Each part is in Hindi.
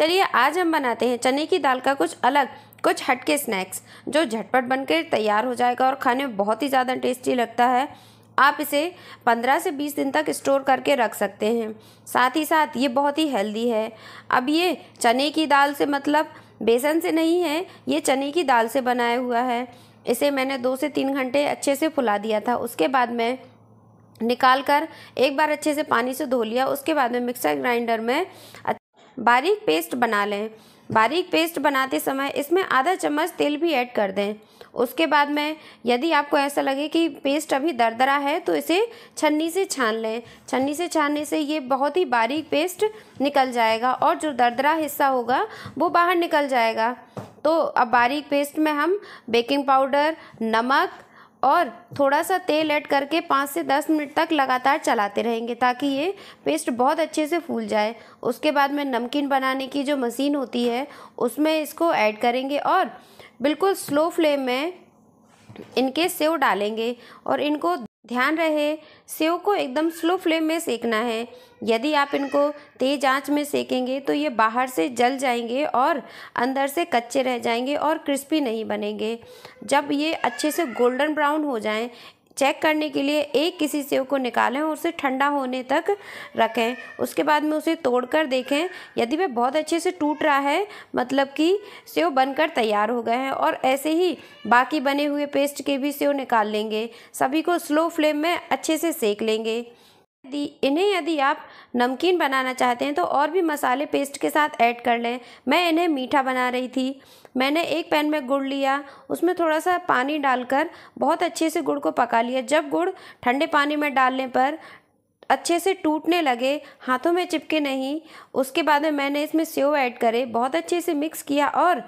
चलिए आज हम बनाते हैं चने की दाल का कुछ अलग कुछ हटके स्नैक्स जो झटपट बनकर तैयार हो जाएगा और खाने में बहुत ही ज़्यादा टेस्टी लगता है आप इसे 15 से 20 दिन तक स्टोर करके रख सकते हैं साथ ही साथ ये बहुत ही हेल्दी है अब ये चने की दाल से मतलब बेसन से नहीं है ये चने की दाल से बनाया हुआ है इसे मैंने दो से तीन घंटे अच्छे से फुला दिया था उसके बाद मैं निकाल कर एक बार अच्छे से पानी से धो लिया उसके बाद में मिक्सर ग्राइंडर में बारीक पेस्ट बना लें बारीक पेस्ट बनाते समय इसमें आधा चम्मच तेल भी ऐड कर दें उसके बाद में यदि आपको ऐसा लगे कि पेस्ट अभी दरदरा है तो इसे छन्नी से छान लें छन्नी से छानने से ये बहुत ही बारीक पेस्ट निकल जाएगा और जो दरदरा हिस्सा होगा वो बाहर निकल जाएगा तो अब बारीक पेस्ट में हम बेकिंग पाउडर नमक और थोड़ा सा तेल ऐड करके पाँच से दस मिनट तक लगातार चलाते रहेंगे ताकि ये पेस्ट बहुत अच्छे से फूल जाए उसके बाद में नमकीन बनाने की जो मशीन होती है उसमें इसको ऐड करेंगे और बिल्कुल स्लो फ्लेम में इनके सेव डालेंगे और इनको ध्यान रहे सेव को एकदम स्लो फ्लेम में सेकना है यदि आप इनको तेज आंच में सेकेंगे तो ये बाहर से जल जाएंगे और अंदर से कच्चे रह जाएंगे और क्रिस्पी नहीं बनेंगे जब ये अच्छे से गोल्डन ब्राउन हो जाएं चेक करने के लिए एक किसी सेव को निकालें और उसे ठंडा होने तक रखें उसके बाद में उसे तोड़कर देखें यदि वह बहुत अच्छे से टूट रहा है मतलब कि सेव बनकर तैयार हो गए हैं और ऐसे ही बाकी बने हुए पेस्ट के भी सेव निकाल लेंगे सभी को स्लो फ्लेम में अच्छे से सेक लेंगे यदि इन्हें यदि आप नमकीन बनाना चाहते हैं तो और भी मसाले पेस्ट के साथ ऐड कर लें मैं इन्हें मीठा बना रही थी मैंने एक पैन में गुड़ लिया उसमें थोड़ा सा पानी डालकर बहुत अच्छे से गुड़ को पका लिया जब गुड़ ठंडे पानी में डालने पर अच्छे से टूटने लगे हाथों में चिपके नहीं उसके बाद में मैंने इसमें सेव ऐड करे बहुत अच्छे से मिक्स किया और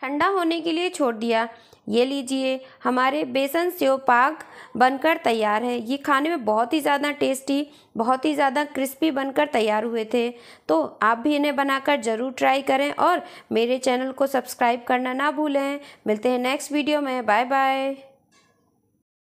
ठंडा होने के लिए छोड़ दिया ये लीजिए हमारे बेसन सेव पाक बनकर तैयार है ये खाने में बहुत ही ज़्यादा टेस्टी बहुत ही ज़्यादा क्रिस्पी बनकर तैयार हुए थे तो आप भी इन्हें बनाकर ज़रूर ट्राई करें और मेरे चैनल को सब्सक्राइब करना ना भूलें मिलते हैं नेक्स्ट वीडियो में बाय बाय